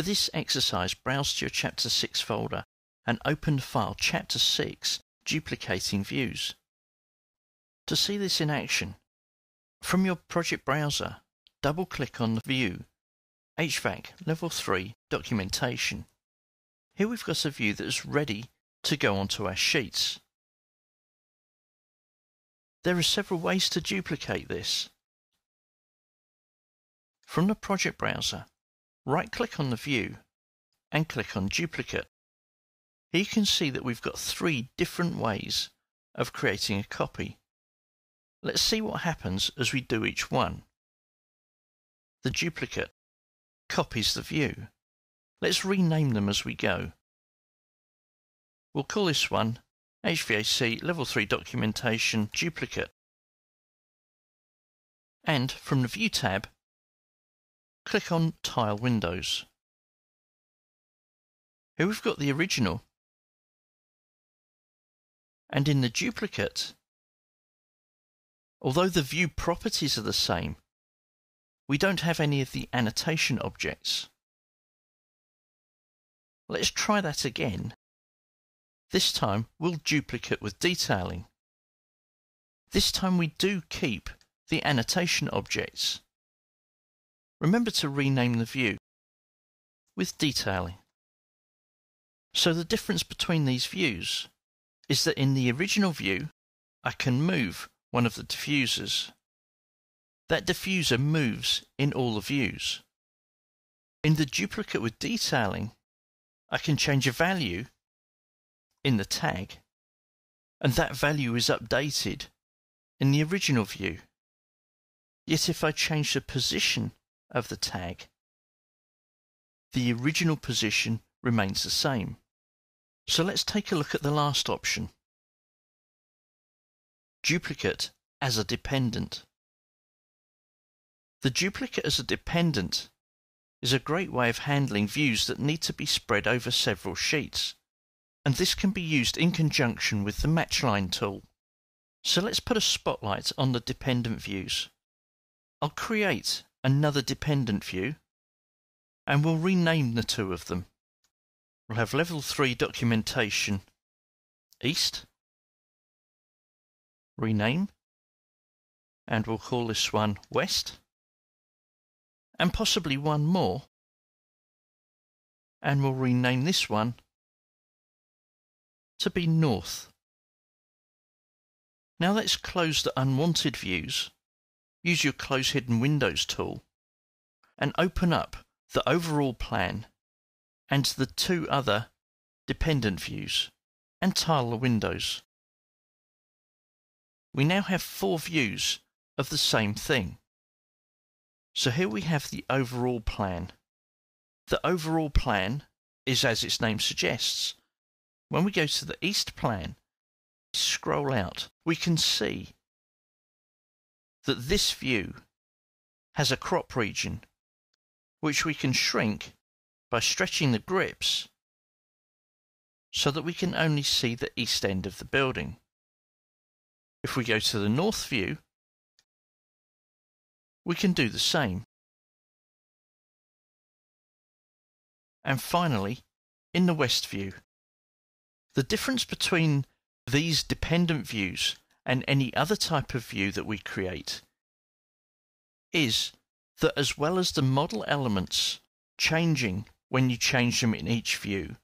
For this exercise, browse to your Chapter 6 folder and open File Chapter 6 Duplicating Views. To see this in action, from your project browser, double click on the View HVAC Level 3 Documentation. Here we've got a view that is ready to go onto our sheets. There are several ways to duplicate this. From the project browser, Right-click on the view and click on Duplicate. Here you can see that we've got three different ways of creating a copy. Let's see what happens as we do each one. The duplicate copies the view. Let's rename them as we go. We'll call this one HVAC Level 3 Documentation Duplicate. And from the View tab, Click on Tile Windows. Here we've got the original, and in the duplicate, although the view properties are the same, we don't have any of the annotation objects. Let's try that again. This time we'll duplicate with detailing. This time we do keep the annotation objects remember to rename the view with detailing. So the difference between these views is that in the original view, I can move one of the diffusers. That diffuser moves in all the views. In the duplicate with detailing, I can change a value in the tag, and that value is updated in the original view. Yet if I change the position of the tag. The original position remains the same. So let's take a look at the last option. Duplicate as a dependent. The duplicate as a dependent is a great way of handling views that need to be spread over several sheets, and this can be used in conjunction with the Matchline tool. So let's put a spotlight on the dependent views. I'll create another dependent view, and we'll rename the two of them. We'll have level 3 documentation east, rename, and we'll call this one west, and possibly one more, and we'll rename this one to be north. Now let's close the unwanted views use your Close Hidden Windows tool and open up the overall plan and the two other dependent views and tile the windows. We now have four views of the same thing. So here we have the overall plan. The overall plan is as its name suggests. When we go to the east plan, scroll out, we can see that this view has a crop region which we can shrink by stretching the grips so that we can only see the east end of the building. If we go to the north view, we can do the same. And finally, in the west view, the difference between these dependent views and any other type of view that we create is that as well as the model elements changing when you change them in each view,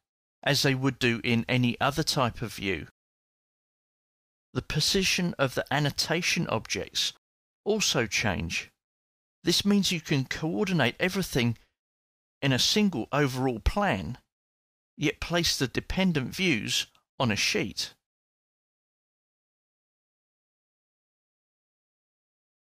as they would do in any other type of view, the position of the annotation objects also change. This means you can coordinate everything in a single overall plan, yet place the dependent views on a sheet.